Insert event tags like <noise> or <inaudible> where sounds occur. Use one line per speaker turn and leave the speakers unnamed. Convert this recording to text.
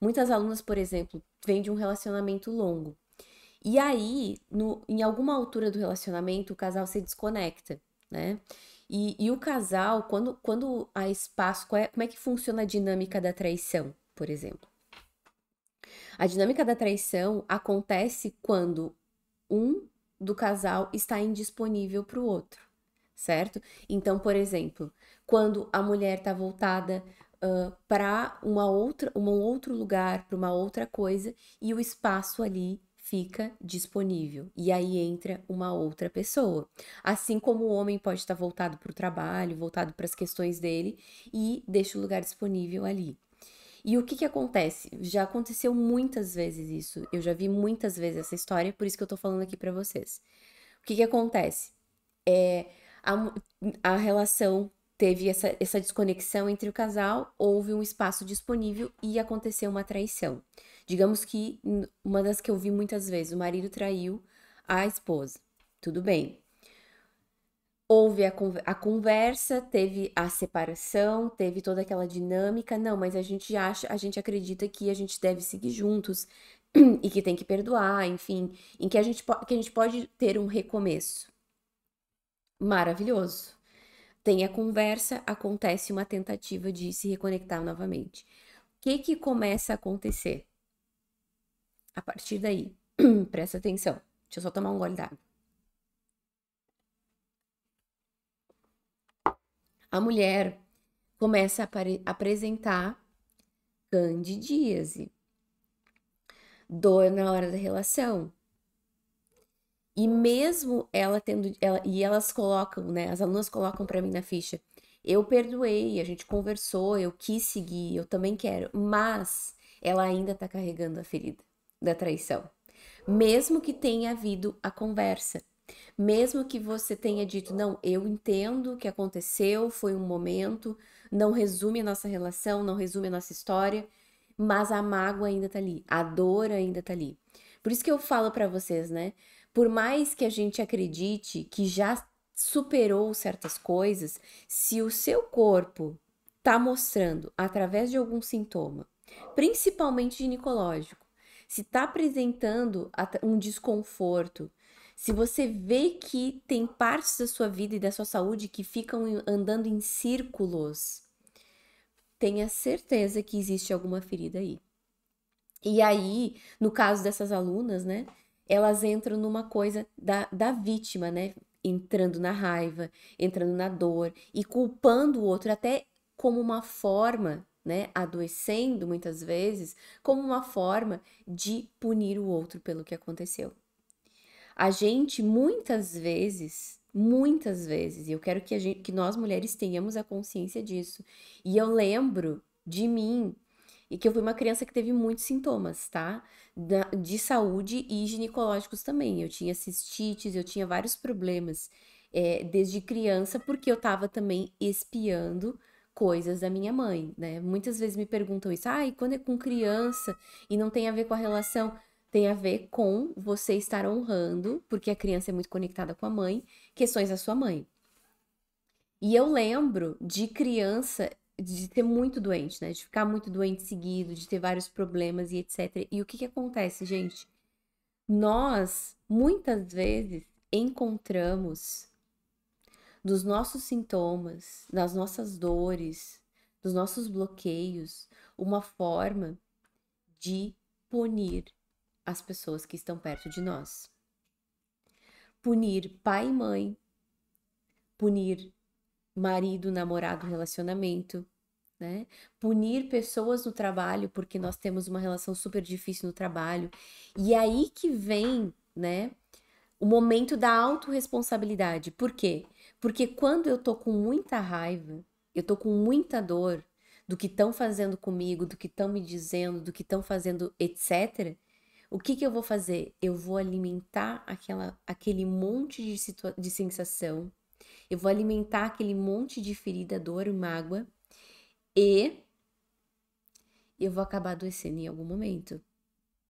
Muitas alunas, por exemplo, vêm de um relacionamento longo. E aí, no, em alguma altura do relacionamento, o casal se desconecta, né? E, e o casal, quando, quando há espaço, é, como é que funciona a dinâmica da traição, por exemplo? A dinâmica da traição acontece quando um do casal está indisponível para o outro, certo? Então, por exemplo, quando a mulher está voltada uh, para uma outra, um outro lugar, para uma outra coisa, e o espaço ali fica disponível. E aí entra uma outra pessoa. Assim como o homem pode estar voltado para o trabalho, voltado para as questões dele e deixa o lugar disponível ali. E o que que acontece? Já aconteceu muitas vezes isso. Eu já vi muitas vezes essa história, por isso que eu tô falando aqui para vocês. O que que acontece? É a, a relação teve essa, essa desconexão entre o casal, houve um espaço disponível e aconteceu uma traição. Digamos que uma das que eu vi muitas vezes, o marido traiu a esposa. Tudo bem. Houve a, a conversa, teve a separação, teve toda aquela dinâmica. Não, mas a gente acha, a gente acredita que a gente deve seguir juntos <clears throat> e que tem que perdoar, enfim, em que a gente, que a gente pode ter um recomeço. Maravilhoso tem a conversa, acontece uma tentativa de se reconectar novamente. O que que começa a acontecer? A partir daí, <clears throat> presta atenção. Deixa eu só tomar um gole d'água. A mulher começa a apresentar candidíase, dor na hora da relação, e mesmo ela tendo. Ela, e elas colocam, né? As alunas colocam para mim na ficha. Eu perdoei, a gente conversou, eu quis seguir, eu também quero. Mas ela ainda tá carregando a ferida da traição. Mesmo que tenha havido a conversa. Mesmo que você tenha dito, não, eu entendo o que aconteceu, foi um momento, não resume a nossa relação, não resume a nossa história, mas a mágoa ainda tá ali, a dor ainda tá ali. Por isso que eu falo para vocês, né? Por mais que a gente acredite que já superou certas coisas, se o seu corpo está mostrando através de algum sintoma, principalmente ginecológico, se está apresentando um desconforto, se você vê que tem partes da sua vida e da sua saúde que ficam andando em círculos, tenha certeza que existe alguma ferida aí. E aí, no caso dessas alunas, né? elas entram numa coisa da, da vítima, né? Entrando na raiva, entrando na dor e culpando o outro, até como uma forma, né? Adoecendo muitas vezes, como uma forma de punir o outro pelo que aconteceu. A gente muitas vezes, muitas vezes, e eu quero que, gente, que nós mulheres tenhamos a consciência disso. E eu lembro de mim e que eu fui uma criança que teve muitos sintomas, tá? de saúde e ginecológicos também. Eu tinha cistites, eu tinha vários problemas é, desde criança, porque eu tava também espiando coisas da minha mãe, né? Muitas vezes me perguntam isso, ah, e quando é com criança e não tem a ver com a relação. Tem a ver com você estar honrando, porque a criança é muito conectada com a mãe, questões da sua mãe. E eu lembro de criança de ser muito doente, né? De ficar muito doente seguido, de ter vários problemas e etc. E o que que acontece, gente? Nós muitas vezes encontramos dos nossos sintomas, das nossas dores, dos nossos bloqueios, uma forma de punir as pessoas que estão perto de nós. Punir pai e mãe, punir marido, namorado, relacionamento, né? Punir pessoas no trabalho porque nós temos uma relação super difícil no trabalho. E aí que vem, né, o momento da autorresponsabilidade. Por quê? Porque quando eu tô com muita raiva, eu tô com muita dor do que estão fazendo comigo, do que estão me dizendo, do que estão fazendo, etc. O que, que eu vou fazer? Eu vou alimentar aquela, aquele monte de, de sensação eu vou alimentar aquele monte de ferida, dor, e mágoa e eu vou acabar adoecendo em algum momento.